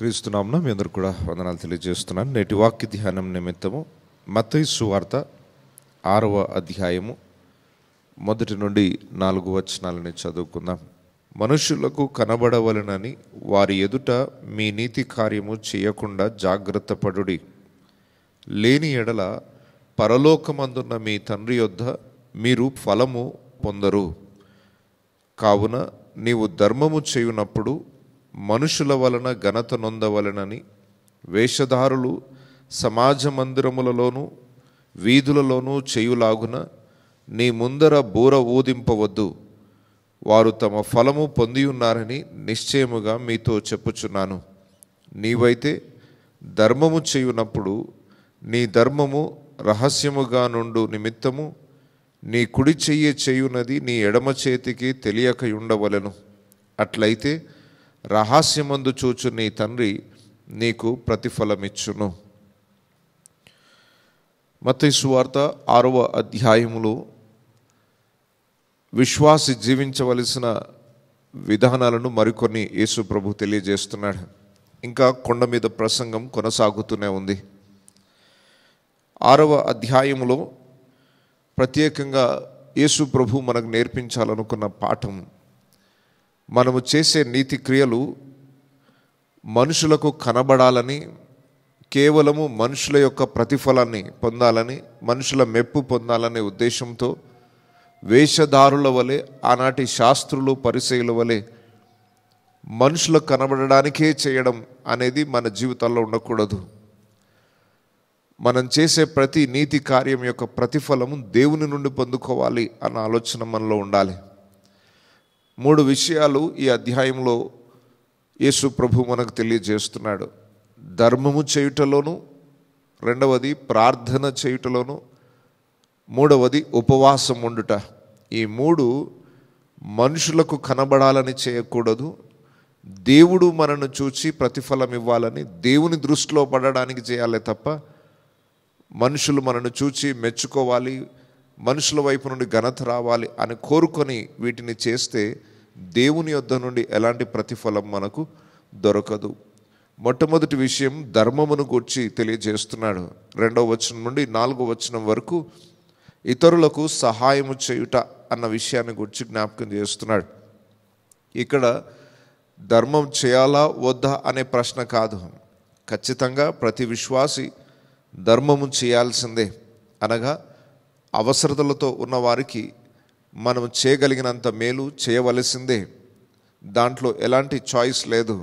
క్రీస్తునామున మీ అందరు కూడా వందనాలు తెలియజేస్తున్నాను నేటి వాక్య ధ్యానం నిమిత్తము మతయి వార్త ఆరవ అధ్యాయము మొదటి నుండి నాలుగు వచనాలని చదువుకుందాం మనుషులకు కనబడవలనని వారి ఎదుట మీ నీతి కార్యము చేయకుండా జాగ్రత్త పడుడి లేని ఎడల పరలోకమందున్న మీ తండ్రి యొద్ద మీరు ఫలము పొందరు కావున నీవు ధర్మము చేయునప్పుడు మనుషుల వలన ఘనత నొందవలనని వేషధారులు సమాజ మందిరములలోనూ వీధులలోనూ చేయులాగున నీ ముందర బూర ఊదింపవద్దు వారు తమ ఫలము పొందియున్నారని నిశ్చయముగా మీతో చెప్పుచున్నాను నీవైతే ధర్మము చేయునప్పుడు నీ ధర్మము రహస్యముగా నుండు నిమిత్తము నీ కుడి చెయ్యి చేయునది నీ ఎడమ చేతికి తెలియకయుండవలను అట్లయితే రహస్యమందు చూచు నీ తండ్రి నీకు ప్రతిఫలమిచ్చును వార్త ఆరవ అధ్యాయములో విశ్వాసి జీవించవలసిన విధానాలను మరికొన్ని యేసు ప్రభు తెలియజేస్తున్నాడు ఇంకా కొండ మీద ప్రసంగం కొనసాగుతూనే ఉంది ఆరవ అధ్యాయంలో ప్రత్యేకంగా యేసు ప్రభు మనకు నేర్పించాలనుకున్న పాఠం మనము చేసే నీతి క్రియలు మనుషులకు కనబడాలని కేవలము మనుషుల యొక్క ప్రతిఫలాన్ని పొందాలని మనుషుల మెప్పు పొందాలనే ఉద్దేశంతో వేషధారుల వలె ఆనాటి శాస్త్రులు పరిచయుల వలె మనుషులకు కనబడడానికే చేయడం అనేది మన జీవితాల్లో ఉండకూడదు మనం చేసే ప్రతి నీతి కార్యం యొక్క ప్రతిఫలము దేవుని నుండి పొందుకోవాలి అన్న ఆలోచన మనలో ఉండాలి మూడు విషయాలు ఈ అధ్యాయంలో యేసు ప్రభు మనకు తెలియజేస్తున్నాడు ధర్మము చేయుటలోను రెండవది ప్రార్థన చేయుటలోను మూడవది ఉపవాసం ఉండుట ఈ మూడు మనుషులకు కనబడాలని చేయకూడదు దేవుడు మనను చూచి ప్రతిఫలం ఇవ్వాలని దేవుని దృష్టిలో పడడానికి చేయాలి తప్ప మనుషులు మనను చూచి మెచ్చుకోవాలి మనుషుల వైపు నుండి ఘనత రావాలి అని కోరుకొని వీటిని చేస్తే దేవుని యొద్ద నుండి ఎలాంటి ప్రతిఫలం మనకు దొరకదు మొట్టమొదటి విషయం ధర్మమును గూర్చి తెలియజేస్తున్నాడు రెండవ వచనం నుండి నాలుగో వచనం వరకు ఇతరులకు సహాయము చేయుట అన్న విషయాన్ని గురించి జ్ఞాపకం చేస్తున్నాడు ఇక్కడ ధర్మం చేయాలా వద్దా అనే ప్రశ్న కాదు ఖచ్చితంగా ప్రతి విశ్వాసి ధర్మము చేయాల్సిందే అనగా అవసరతలతో ఉన్నవారికి మనం చేయగలిగినంత మేలు చేయవలసిందే దాంట్లో ఎలాంటి చాయిస్ లేదు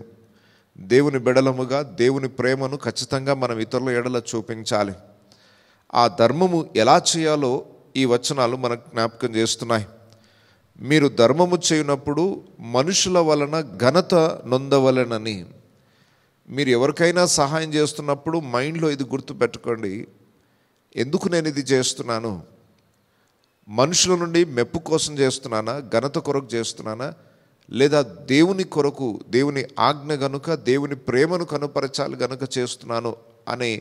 దేవుని బిడలముగా దేవుని ప్రేమను ఖచ్చితంగా మనం ఇతరుల ఎడల చూపించాలి ఆ ధర్మము ఎలా చేయాలో ఈ వచనాలు మనకు జ్ఞాపకం చేస్తున్నాయి మీరు ధర్మము చేయనప్పుడు మనుషుల వలన ఘనత నొందవలనని మీరు ఎవరికైనా సహాయం చేస్తున్నప్పుడు మైండ్లో ఇది గుర్తుపెట్టుకోండి ఎందుకు నేను ఇది చేస్తున్నాను మనుషుల నుండి మెప్పు కోసం చేస్తున్నానా ఘనత కొరకు చేస్తున్నానా లేదా దేవుని కొరకు దేవుని ఆజ్ఞ గనుక దేవుని ప్రేమను కనుపరచాలి గనుక చేస్తున్నాను అని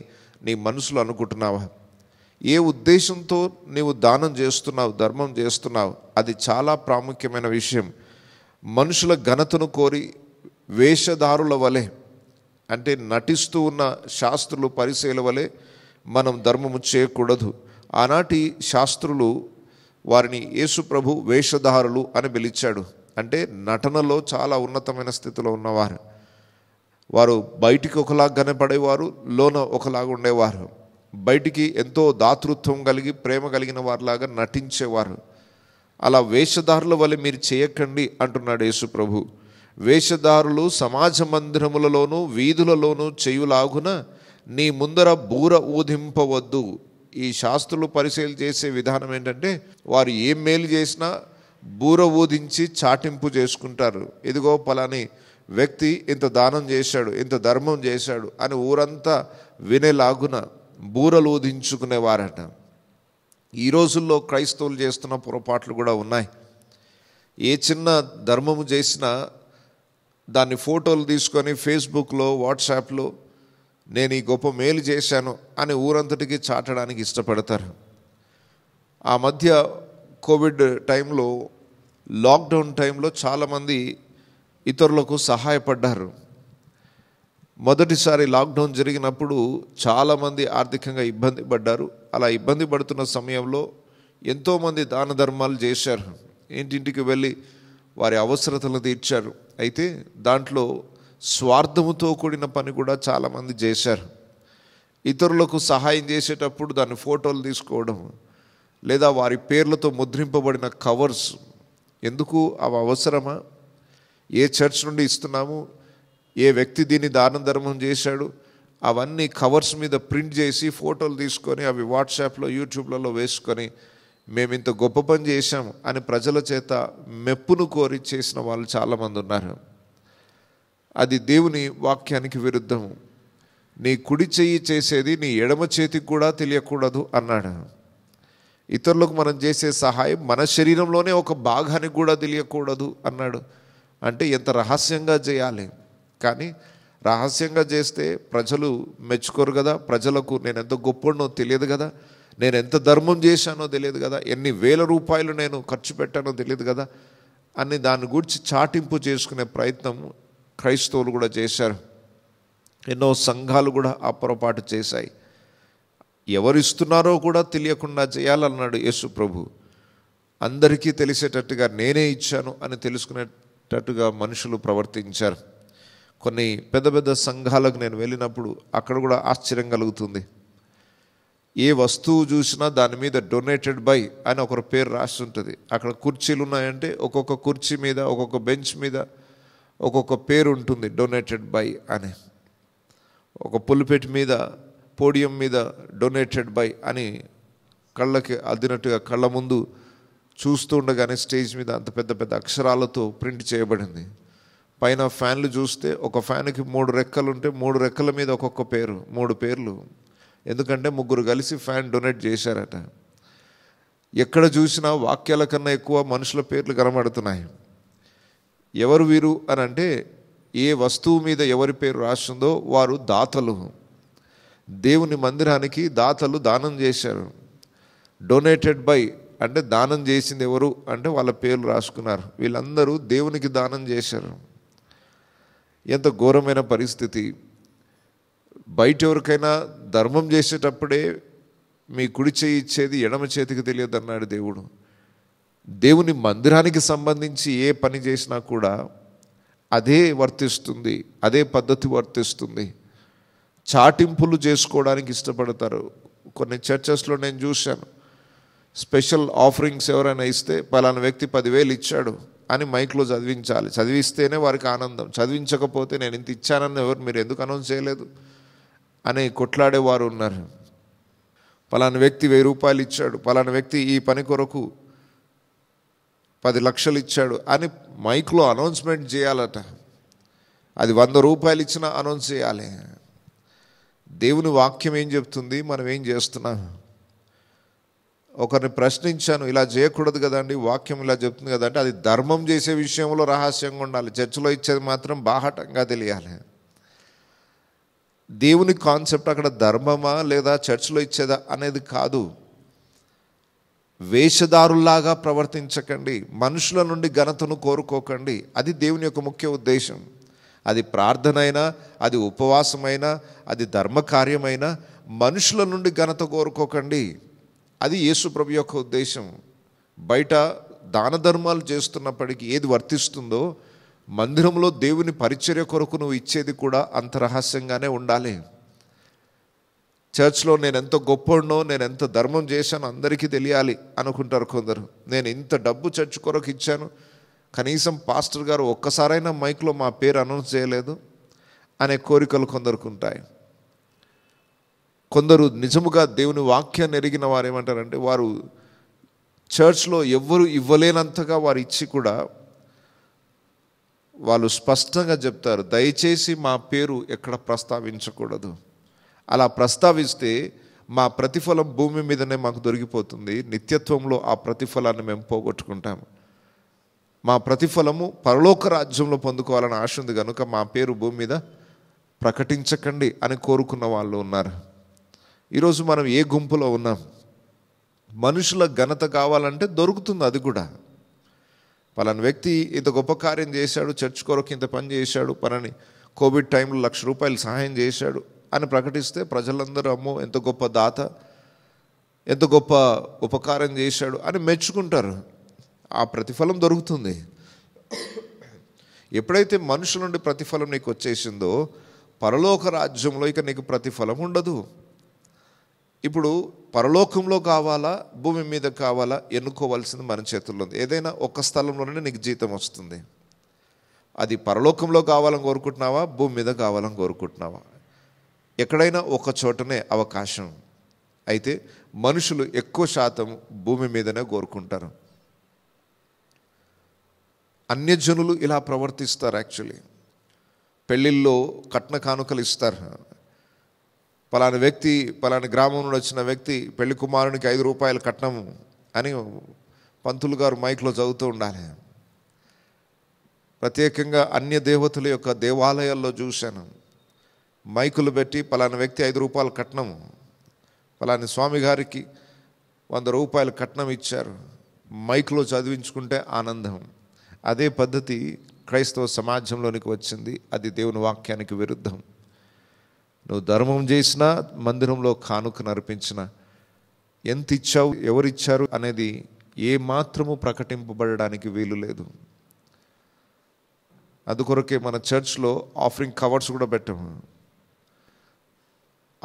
నీ మనసులో అనుకుంటున్నావా ఏ ఉద్దేశంతో నీవు దానం చేస్తున్నావు ధర్మం చేస్తున్నావు అది చాలా ప్రాముఖ్యమైన విషయం మనుషుల ఘనతను కోరి వేషధారుల వలె అంటే నటిస్తూ ఉన్న శాస్త్రులు పరిశీల వలె మనం ధర్మము చేయకూడదు ఆనాటి శాస్త్రులు వారిని యేసుప్రభు వేషధారులు అని పిలిచాడు అంటే నటనలో చాలా ఉన్నతమైన స్థితిలో ఉన్నవారు వారు బయటికి ఒకలా కనపడేవారు లోన ఒకలాగా ఉండేవారు బయటికి ఎంతో దాతృత్వం కలిగి ప్రేమ కలిగిన వారిలాగా నటించేవారు అలా వేషధారుల వల్ల మీరు చేయకండి అంటున్నాడు యేసుప్రభు వేషధారులు సమాజ మందిరములలోనూ వీధులలోనూ చేయులాగున నీ ముందర బూర ఊధింపవద్దు ఈ శాస్త్రులు పరిశీలి చేసే విధానం ఏంటంటే వారు ఏం మేలు చేసినా బూర ఊదించి చాటింపు చేసుకుంటారు ఇదిగో పలాని వ్యక్తి ఇంత దానం చేశాడు ఇంత ధర్మం చేశాడు అని ఊరంతా వినేలాగున బూరలు ఊదించుకునేవారట ఈ రోజుల్లో క్రైస్తవులు చేస్తున్న పొరపాట్లు కూడా ఉన్నాయి ఏ చిన్న ధర్మము చేసినా దాన్ని ఫోటోలు తీసుకొని ఫేస్బుక్లో వాట్సాప్లో నేను ఈ గొప్ప మేలు చేశాను అని ఊరంతటికి చాటడానికి ఇష్టపడతారు ఆ మధ్య కోవిడ్ టైంలో లాక్డౌన్ టైంలో చాలామంది ఇతరులకు సహాయపడ్డారు మొదటిసారి లాక్డౌన్ జరిగినప్పుడు చాలామంది ఆర్థికంగా ఇబ్బంది పడ్డారు అలా ఇబ్బంది పడుతున్న సమయంలో ఎంతోమంది దాన ధర్మాలు చేశారు ఇంటింటికి వెళ్ళి వారి అవసరతలు తీర్చారు అయితే దాంట్లో స్వార్థముతో కూడిన పని కూడా చాలామంది చేశారు ఇతరులకు సహాయం చేసేటప్పుడు దాని ఫోటోలు తీసుకోవడం లేదా వారి పేర్లతో ముద్రింపబడిన కవర్స్ ఎందుకు అవి అవసరమా ఏ చర్చ్ నుండి ఇస్తున్నాము ఏ వ్యక్తి దీన్ని దాన ధర్మం చేశాడు అవన్నీ కవర్స్ మీద ప్రింట్ చేసి ఫోటోలు తీసుకొని అవి వాట్సాప్లో యూట్యూబ్లలో వేసుకొని మేము ఇంత గొప్ప పని చేశాం అని ప్రజల చేత మెప్పును కోరి చేసిన వాళ్ళు చాలామంది ఉన్నారు అది దేవుని వాక్యానికి విరుద్ధము నీ కుడి చెయ్యి చేసేది నీ ఎడమ చేతికి కూడా తెలియకూడదు అన్నాడు ఇతరులకు మనం చేసే సహాయం మన శరీరంలోనే ఒక భాగానికి కూడా తెలియకూడదు అన్నాడు అంటే ఎంత రహస్యంగా చేయాలి కానీ రహస్యంగా చేస్తే ప్రజలు మెచ్చుకోరు కదా ప్రజలకు నేను ఎంత గొప్పనో తెలియదు కదా నేను ఎంత ధర్మం చేశానో తెలియదు కదా ఎన్ని వేల రూపాయలు నేను ఖర్చు పెట్టానో తెలియదు కదా అని దాని గురించి చాటింపు చేసుకునే ప్రయత్నం క్రైస్తవులు కూడా చేశారు ఎన్నో సంఘాలు కూడా ఆ పొరపాటు చేశాయి ఎవరిస్తున్నారో కూడా తెలియకుండా చేయాలన్నాడు యేసు ప్రభు అందరికీ తెలిసేటట్టుగా నేనే ఇచ్చాను అని తెలుసుకునేటట్టుగా మనుషులు ప్రవర్తించారు కొన్ని పెద్ద పెద్ద సంఘాలకు నేను వెళ్ళినప్పుడు అక్కడ కూడా ఆశ్చర్యం కలుగుతుంది ఏ వస్తువు చూసినా దాని మీద డొనేటెడ్ బై అని ఒకరు పేరు రాసి ఉంటుంది అక్కడ కుర్చీలు ఉన్నాయంటే ఒక్కొక్క కుర్చీ మీద ఒక్కొక్క బెంచ్ మీద ఒక్కొక్క పేరు ఉంటుంది డొనేటెడ్ బై అని ఒక పులిపెట్టి మీద పోడియం మీద డొనేటెడ్ బై అని కళ్ళకి అద్దినట్టుగా కళ్ళ ముందు చూస్తూ ఉండగానే స్టేజ్ మీద అంత పెద్ద పెద్ద అక్షరాలతో ప్రింట్ చేయబడింది పైన ఫ్యాన్లు చూస్తే ఒక ఫ్యాన్కి మూడు రెక్కలు ఉంటే మూడు రెక్కల మీద ఒక్కొక్క పేరు మూడు పేర్లు ఎందుకంటే ముగ్గురు కలిసి ఫ్యాన్ డొనేట్ చేశారట ఎక్కడ చూసినా వాక్యాల కన్నా ఎక్కువ మనుషుల పేర్లు కనబడుతున్నాయి ఎవరు వీరు అని అంటే ఏ వస్తువు మీద ఎవరి పేరు రాసిందో వారు దాతలు దేవుని మందిరానికి దాతలు దానం చేశారు డొనేటెడ్ బై అంటే దానం చేసింది ఎవరు అంటే వాళ్ళ పేర్లు రాసుకున్నారు వీళ్ళందరూ దేవునికి దానం చేశారు ఎంత ఘోరమైన పరిస్థితి బయట ఎవరికైనా ధర్మం చేసేటప్పుడే మీ కుడి చేయి ఇచ్చేది ఎడమ చేతికి తెలియదు అన్నాడు దేవుడు దేవుని మందిరానికి సంబంధించి ఏ పని చేసినా కూడా అదే వర్తిస్తుంది అదే పద్ధతి వర్తిస్తుంది చాటింపులు చేసుకోవడానికి ఇష్టపడతారు కొన్ని చర్చెస్లో నేను చూశాను స్పెషల్ ఆఫరింగ్స్ ఎవరైనా ఇస్తే పలానా వ్యక్తి పదివేలు ఇచ్చాడు అని మైక్లో చదివించాలి చదివిస్తేనే వారికి ఆనందం చదివించకపోతే నేను ఇంత ఇచ్చానని ఎవరు మీరు ఎందుకు అనౌన్స్ చేయలేదు అని కొట్లాడేవారు ఉన్నారు పలానా వ్యక్తి వెయ్యి రూపాయలు ఇచ్చాడు పలానా వ్యక్తి ఈ పని కొరకు పది లక్షలు ఇచ్చాడు అని మైక్లో అనౌన్స్మెంట్ చేయాలట అది వంద రూపాయలు ఇచ్చినా అనౌన్స్ చేయాలి దేవుని వాక్యం ఏం చెప్తుంది మనం ఏం చేస్తున్నాం ఒకరిని ప్రశ్నించాను ఇలా చేయకూడదు కదండి వాక్యం ఇలా చెప్తుంది కదంటే అది ధర్మం చేసే విషయంలో రహస్యంగా ఉండాలి చర్చిలో ఇచ్చేది మాత్రం బాహటంగా తెలియాలి దేవుని కాన్సెప్ట్ అక్కడ ధర్మమా లేదా చర్చిలో ఇచ్చేదా అనేది కాదు వేషధారుల్లాగా ప్రవర్తించకండి మనుషుల నుండి ఘనతను కోరుకోకండి అది దేవుని యొక్క ముఖ్య ఉద్దేశం అది ప్రార్థనైనా అది ఉపవాసమైనా అది ధర్మకార్యమైనా మనుషుల నుండి ఘనత కోరుకోకండి అది యేసు ప్రభు యొక్క ఉద్దేశం బయట దాన ధర్మాలు చేస్తున్నప్పటికీ ఏది వర్తిస్తుందో మందిరంలో దేవుని పరిచర్య కొరకు నువ్వు ఇచ్చేది కూడా అంత రహస్యంగానే ఉండాలి చర్చ్లో నేను ఎంత గొప్పనో నేను ఎంత ధర్మం చేశానో అందరికీ తెలియాలి అనుకుంటారు కొందరు నేను ఇంత డబ్బు చర్చ్ కొరకు ఇచ్చాను కనీసం పాస్టర్ గారు ఒక్కసారైనా మైక్లో మా పేరు అనౌన్స్ చేయలేదు అనే కోరికలు కొందరికి ఉంటాయి కొందరు నిజముగా దేవుని వాక్యాన్ని ఎరిగిన వారు ఏమంటారంటే వారు చర్చ్లో ఎవ్వరు ఇవ్వలేనంతగా వారు ఇచ్చి కూడా వాళ్ళు స్పష్టంగా చెప్తారు దయచేసి మా పేరు ఎక్కడ ప్రస్తావించకూడదు అలా ప్రస్తావిస్తే మా ప్రతిఫలం భూమి మీదనే మాకు దొరికిపోతుంది నిత్యత్వంలో ఆ ప్రతిఫలాన్ని మేము పోగొట్టుకుంటాము మా ప్రతిఫలము పరలోక రాజ్యంలో పొందుకోవాలని ఆశ ఉంది కనుక మా పేరు భూమి మీద ప్రకటించకండి అని కోరుకున్న వాళ్ళు ఉన్నారు ఈరోజు మనం ఏ గుంపులో ఉన్నాం మనుషుల ఘనత కావాలంటే దొరుకుతుంది అది కూడా పలాని వ్యక్తి ఇంత గొప్ప కార్యం చేశాడు చర్చ్ కొరకు ఇంత పని చేశాడు పనని కోవిడ్ టైంలో లక్ష రూపాయలు సహాయం చేశాడు అని ప్రకటిస్తే ప్రజలందరూ అమ్మో ఎంత గొప్ప దాత ఎంత గొప్ప ఉపకారం చేశాడు అని మెచ్చుకుంటారు ఆ ప్రతిఫలం దొరుకుతుంది ఎప్పుడైతే మనుషుల నుండి ప్రతిఫలం నీకు వచ్చేసిందో పరలోక రాజ్యంలో ఇక నీకు ప్రతిఫలం ఉండదు ఇప్పుడు పరలోకంలో కావాలా భూమి మీద కావాలా ఎన్నుకోవాల్సింది మన చేతుల్లో ఉంది ఏదైనా ఒక్క స్థలంలోనే నీకు జీతం వస్తుంది అది పరలోకంలో కావాలని కోరుకుంటున్నావా భూమి మీద కావాలని కోరుకుంటున్నావా ఎక్కడైనా ఒక చోటనే అవకాశం అయితే మనుషులు ఎక్కువ శాతం భూమి మీదనే కోరుకుంటారు అన్యజనులు ఇలా ప్రవర్తిస్తారు యాక్చువల్లీ పెళ్ళిళ్ళలో కట్న కానుకలు ఇస్తారు పలాని వ్యక్తి పలాని గ్రామం నుండి వచ్చిన వ్యక్తి పెళ్లి కుమారునికి ఐదు రూపాయలు కట్నము అని పంతులు గారు మైక్లో చదువుతూ ఉండాలి ప్రత్యేకంగా అన్య దేవతల యొక్క దేవాలయాల్లో చూశాను మైకులు పెట్టి పలానా వ్యక్తి ఐదు రూపాయల కట్నం పలాని స్వామి గారికి వంద రూపాయలు కట్నం ఇచ్చారు మైక్లో చదివించుకుంటే ఆనందం అదే పద్ధతి క్రైస్తవ సమాజంలోనికి వచ్చింది అది దేవుని వాక్యానికి విరుద్ధం నువ్వు ధర్మం చేసినా మందిరంలో కానుక నర్పించిన ఎంత ఇచ్చావు ఎవరిచ్చారు అనేది ఏ మాత్రము ప్రకటింపబడడానికి వీలు లేదు అందుకొరకే మన చర్చ్లో ఆఫరింగ్ కవర్స్ కూడా పెట్టాము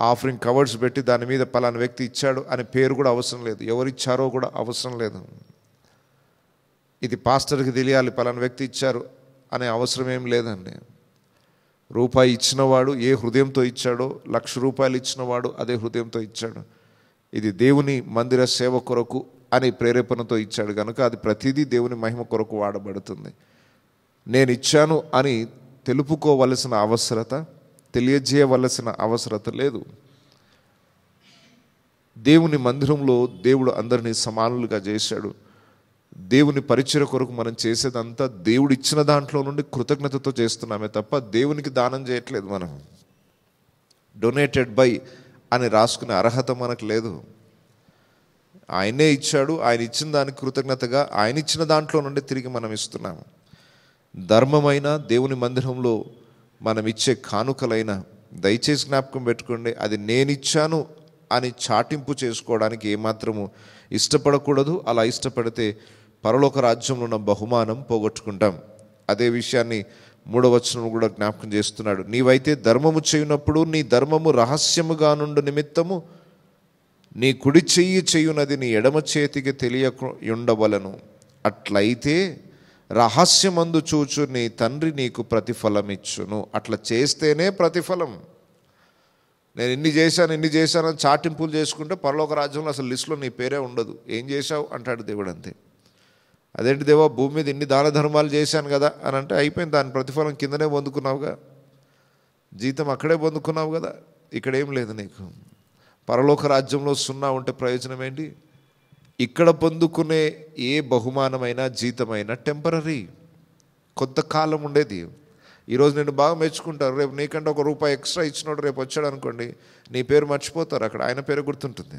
ఆఫరింగ్ కవర్స్ పెట్టి దాని మీద పలాన వ్యక్తి ఇచ్చాడు అనే పేరు కూడా అవసరం లేదు ఎవరిచ్చారో కూడా అవసరం లేదు ఇది పాస్టర్కి తెలియాలి పలాన వ్యక్తి ఇచ్చారు అనే అవసరం ఏం లేదండి రూపాయి ఇచ్చినవాడు ఏ హృదయంతో ఇచ్చాడో లక్ష రూపాయలు ఇచ్చినవాడు అదే హృదయంతో ఇచ్చాడు ఇది దేవుని మందిర సేవ కొరకు అనే ప్రేరేపణతో ఇచ్చాడు కనుక అది ప్రతిదీ దేవుని మహిమ కొరకు వాడబడుతుంది నేను ఇచ్చాను అని తెలుపుకోవలసిన అవసరత తెలియజేయవలసిన అవసరత లేదు దేవుని మందిరంలో దేవుడు అందరినీ సమానులుగా చేశాడు దేవుని పరిచయ కొరకు మనం చేసేదంతా దేవుడు ఇచ్చిన దాంట్లో నుండి కృతజ్ఞతతో చేస్తున్నామే తప్ప దేవునికి దానం చేయట్లేదు మనం డొనేటెడ్ బై అని రాసుకునే అర్హత మనకు లేదు ఆయనే ఇచ్చాడు ఆయన ఇచ్చిన దానికి కృతజ్ఞతగా ఆయన ఇచ్చిన దాంట్లో నుండి తిరిగి మనం ఇస్తున్నాము ధర్మమైన దేవుని మందిరంలో మనం ఇచ్చే కానుకలైన దయచేసి జ్ఞాపకం పెట్టుకోండి అది నేనిచ్చాను అని చాటింపు చేసుకోవడానికి ఏమాత్రము ఇష్టపడకూడదు అలా ఇష్టపడితే పరలోక రాజ్యంలో ఉన్న బహుమానం పోగొట్టుకుంటాం అదే విషయాన్ని మూడవచనం కూడా జ్ఞాపకం చేస్తున్నాడు నీవైతే ధర్మము చేయునప్పుడు నీ ధర్మము రహస్యముగా నుండి నిమిత్తము నీ కుడి చెయ్యి చేయునది నీ ఎడమ చేతికి తెలియక ఉండవలను అట్లయితే రహస్యమందు చూచు నీ తండ్రి నీకు ప్రతిఫలమిచ్చును అట్లా చేస్తేనే ప్రతిఫలం నేను ఇన్ని చేశాను ఇన్ని చేశాను చాటింపులు చేసుకుంటే పరలోక రాజ్యంలో అసలు లిస్టులో నీ పేరే ఉండదు ఏం చేశావు అంటాడు దేవుడు అంతే అదేంటి దేవా భూమి మీద ఇన్ని దాన ధర్మాలు చేశాను కదా అని అంటే అయిపోయింది దాని ప్రతిఫలం కిందనే పొందుకున్నావుగా జీతం అక్కడే పొందుకున్నావు కదా ఇక్కడేం లేదు నీకు పరలోక రాజ్యంలో సున్నా ఉంటే ప్రయోజనం ఏంటి ఇక్కడ పొందుకునే ఏ బహుమానమైనా జీతమైనా టెంపరీ కొంతకాలం ఉండేది ఈరోజు నేను బాగా మెచ్చుకుంటారు రేపు నీకంటే ఒక రూపాయి ఎక్స్ట్రా ఇచ్చినాడు రేపు వచ్చాడు అనుకోండి నీ పేరు మర్చిపోతారు అక్కడ ఆయన పేరు గుర్తుంటుంది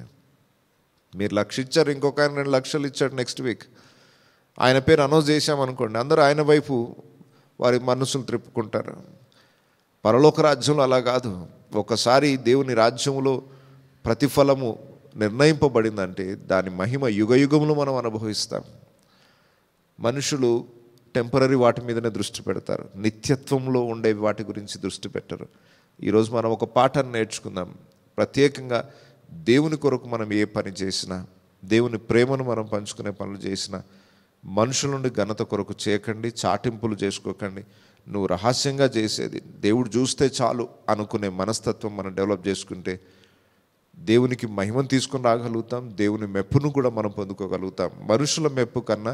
మీరు లక్ష ఇచ్చారు ఇంకొక ఆయన రెండు లక్షలు ఇచ్చాడు నెక్స్ట్ వీక్ ఆయన పేరు అనౌన్స్ చేశామనుకోండి అందరూ ఆయన వైపు వారి మనసులు త్రిప్పుకుంటారు పరలోక రాజ్యంలో అలా కాదు ఒకసారి దేవుని రాజ్యంలో ప్రతిఫలము నిర్ణయింపబడిందంటే దాని మహిమ యుగయుగములు మనం అనుభవిస్తాం మనుషులు టెంపరీ వాటి మీదనే దృష్టి పెడతారు నిత్యత్వంలో ఉండే వాటి గురించి దృష్టి పెట్టరు ఈరోజు మనం ఒక పాఠాన్ని నేర్చుకుందాం ప్రత్యేకంగా దేవుని కొరకు మనం ఏ పని చేసినా దేవుని ప్రేమను మనం పంచుకునే పనులు చేసినా మనుషుల నుండి ఘనత కొరకు చేయకండి చాటింపులు చేసుకోకండి నువ్వు రహస్యంగా చేసేది దేవుడు చూస్తే చాలు అనుకునే మనస్తత్వం మనం డెవలప్ చేసుకుంటే దేవునికి మహిమను తీసుకుని రాగలుగుతాం దేవుని మెప్పును కూడా మనం పొందుకోగలుగుతాం మనుషుల మెప్పు కన్నా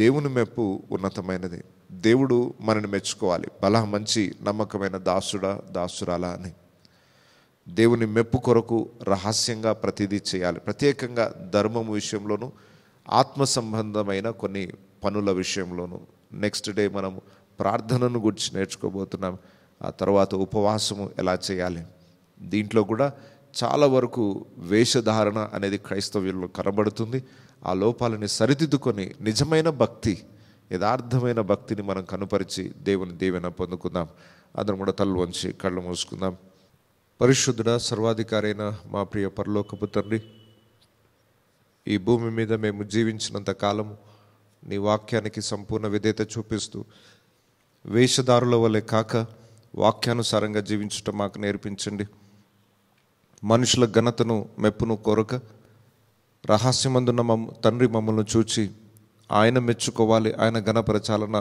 దేవుని మెప్పు ఉన్నతమైనది దేవుడు మనని మెచ్చుకోవాలి బల మంచి నమ్మకమైన దాసుడా దాసురాలా అని దేవుని మెప్పు కొరకు రహస్యంగా ప్రతిదీ చేయాలి ప్రత్యేకంగా ధర్మం విషయంలోనూ ఆత్మ సంబంధమైన కొన్ని పనుల విషయంలోనూ నెక్స్ట్ డే మనము ప్రార్థనను గురించి నేర్చుకోబోతున్నాం ఆ తర్వాత ఉపవాసము ఎలా చేయాలి దీంట్లో కూడా చాలా వరకు వేషధారణ అనేది క్రైస్తవ్యంలో కనబడుతుంది ఆ లోపాలని సరిదిద్దుకొని నిజమైన భక్తి యథార్థమైన భక్తిని మనం కనుపరిచి దేవుని దేవెన పొందుకుందాం అందరం కూడా తల్లు వంచి కళ్ళు మూసుకుందాం పరిశుద్ధుడ సర్వాధికారైన మా ప్రియ పరలోకపు తండ్రి ఈ భూమి మీద మేము జీవించినంత కాలము నీ వాక్యానికి సంపూర్ణ విధేత చూపిస్తూ వేషధారుల వలె కాక వాక్యానుసారంగా జీవించటం మాకు నేర్పించండి మనుషుల ఘనతను మెప్పును కోరక రహస్యమందున్న మమ్ తండ్రి మమ్మల్ని చూచి ఆయన మెచ్చుకోవాలి ఆయన ఘనపరచాలన్న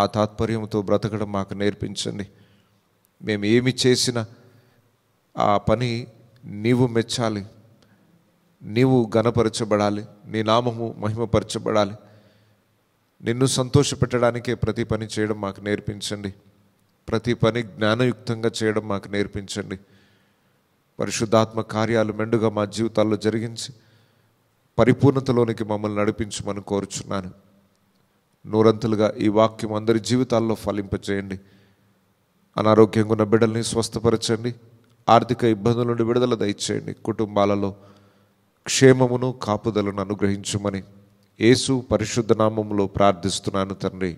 ఆ తాత్పర్యంతో బ్రతకడం మాకు నేర్పించండి మేము ఏమి చేసినా ఆ పని నీవు మెచ్చాలి నీవు ఘనపరచబడాలి నీ నామము మహిమపరచబడాలి నిన్ను సంతోషపెట్టడానికే ప్రతి పని చేయడం మాకు నేర్పించండి ప్రతి పని జ్ఞానయుక్తంగా చేయడం మాకు నేర్పించండి పరిశుద్ధాత్మ కార్యాలు మెండుగా మా జీవితాల్లో జరిగించి పరిపూర్ణతలోనికి మమ్మల్ని నడిపించమని కోరుచున్నాను నూరంతులుగా ఈ వాక్యం అందరి జీవితాల్లో ఫలింపచేయండి అనారోగ్యంగా ఉన్న బిడ్డల్ని స్వస్థపరచండి ఆర్థిక ఇబ్బందుల నుండి విడుదల దయచేయండి కుటుంబాలలో క్షేమమును కాపుదలను అనుగ్రహించమని యేసు పరిశుద్ధ నామంలో ప్రార్థిస్తున్నాను తండ్రి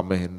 ఆమెహన్